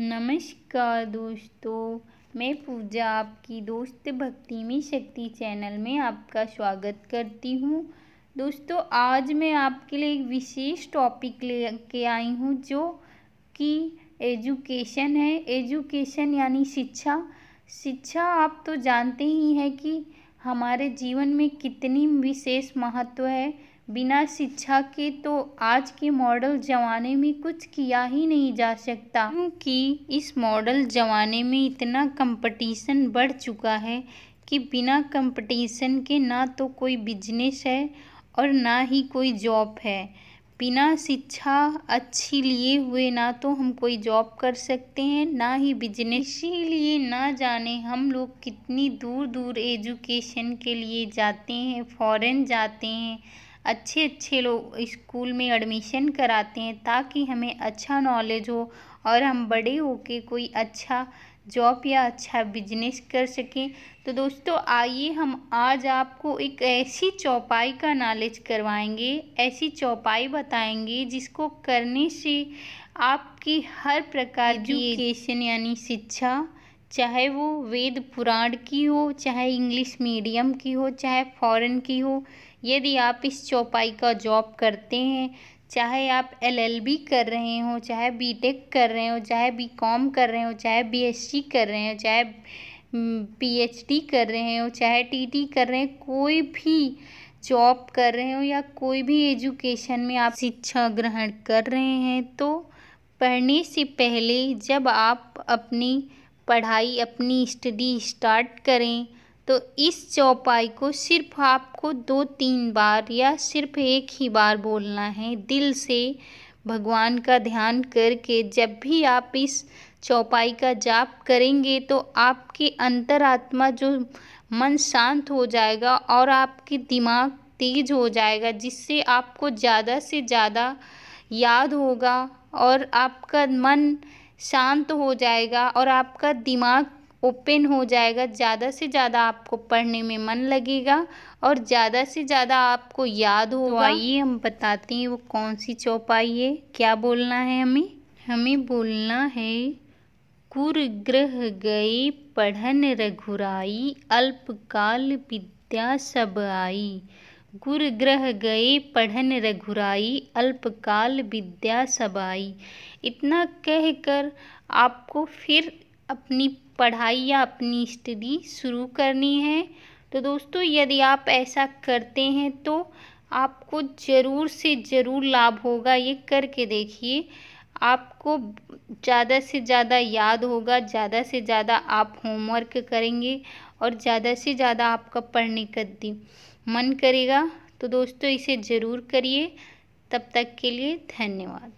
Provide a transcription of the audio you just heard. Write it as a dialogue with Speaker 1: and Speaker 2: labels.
Speaker 1: नमस्कार दोस्तों मैं पूजा आपकी दोस्त भक्ति में शक्ति चैनल में आपका स्वागत करती हूँ दोस्तों आज मैं आपके लिए एक विशेष टॉपिक ले के आई हूँ जो कि एजुकेशन है एजुकेशन यानी शिक्षा शिक्षा आप तो जानते ही हैं कि हमारे जीवन में कितनी विशेष महत्व है बिना शिक्षा के तो आज के मॉडल ज़माने में कुछ किया ही नहीं जा सकता क्योंकि इस मॉडल ज़माने में इतना कंपटीशन बढ़ चुका है कि बिना कंपटीशन के ना तो कोई बिजनेस है और ना ही कोई जॉब है बिना शिक्षा अच्छी लिए हुए ना तो हम कोई जॉब कर सकते हैं ना ही बिजनेस इसीलिए ना जाने हम लोग कितनी दूर दूर एजुकेशन के लिए जाते हैं फॉरेन जाते हैं अच्छे अच्छे लोग इस्कूल में एडमिशन कराते हैं ताकि हमें अच्छा नॉलेज हो और हम बड़े होके कोई अच्छा जॉब या अच्छा बिजनेस कर सकें तो दोस्तों आइए हम आज आपको एक ऐसी चौपाई का नॉलेज करवाएंगे ऐसी चौपाई बताएंगे जिसको करने से आपकी हर प्रकार की एजुकेशन यानी शिक्षा चाहे वो वेद पुराण की हो चाहे इंग्लिश मीडियम की हो चाहे फॉरेन की हो यदि आप इस चौपाई का जॉब करते हैं चाहे आप एलएलबी कर रहे हो चाहे बीटेक कर रहे हो चाहे बीकॉम कर रहे हो चाहे बीएससी कर रहे हो चाहे पीएचडी कर रहे हो चाहे टीटी कर रहे हैं कोई भी जॉब कर रहे हो या कोई भी एजुकेशन में आप शिक्षा ग्रहण कर रहे हैं तो पढ़ने से पहले जब आप अपनी पढ़ाई अपनी स्टडी स्टार्ट करें तो इस चौपाई को सिर्फ आपको दो तीन बार या सिर्फ एक ही बार बोलना है दिल से भगवान का ध्यान करके जब भी आप इस चौपाई का जाप करेंगे तो आपके अंतरात्मा जो मन शांत हो जाएगा और आपके दिमाग तेज हो जाएगा जिससे आपको ज़्यादा से ज़्यादा याद होगा और आपका मन शांत हो जाएगा और आपका दिमाग ओपन हो जाएगा ज़्यादा से ज़्यादा आपको पढ़ने में मन लगेगा और ज़्यादा से ज़्यादा आपको याद हो तो आइए हम बताते हैं वो कौन सी चौपाई है क्या बोलना है हमें हमें बोलना है कुरग्रह गए पढ़न रघुराई अल्पकाल विद्या सब आई गुर ग्रह गए पढ़न रघुराई अल्पकाल विद्या सबाई इतना कह कर आपको फिर अपनी पढ़ाई या अपनी स्टडी शुरू करनी है तो दोस्तों यदि आप ऐसा करते हैं तो आपको ज़रूर से ज़रूर लाभ होगा ये करके देखिए आपको ज़्यादा से ज़्यादा याद होगा ज़्यादा से ज़्यादा आप होमवर्क करेंगे और ज़्यादा से ज़्यादा आपका पढ़ने का दिन मन करेगा तो दोस्तों इसे ज़रूर करिए तब तक के लिए धन्यवाद